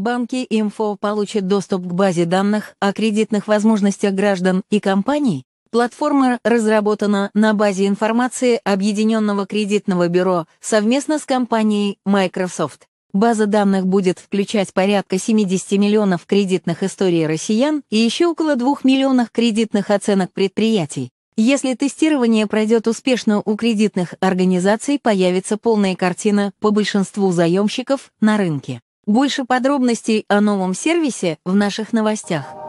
Банки Инфо получат доступ к базе данных о кредитных возможностях граждан и компаний. Платформа разработана на базе информации Объединенного кредитного бюро совместно с компанией Microsoft. База данных будет включать порядка 70 миллионов кредитных историй россиян и еще около 2 миллионов кредитных оценок предприятий. Если тестирование пройдет успешно у кредитных организаций, появится полная картина по большинству заемщиков на рынке. Больше подробностей о новом сервисе в наших новостях.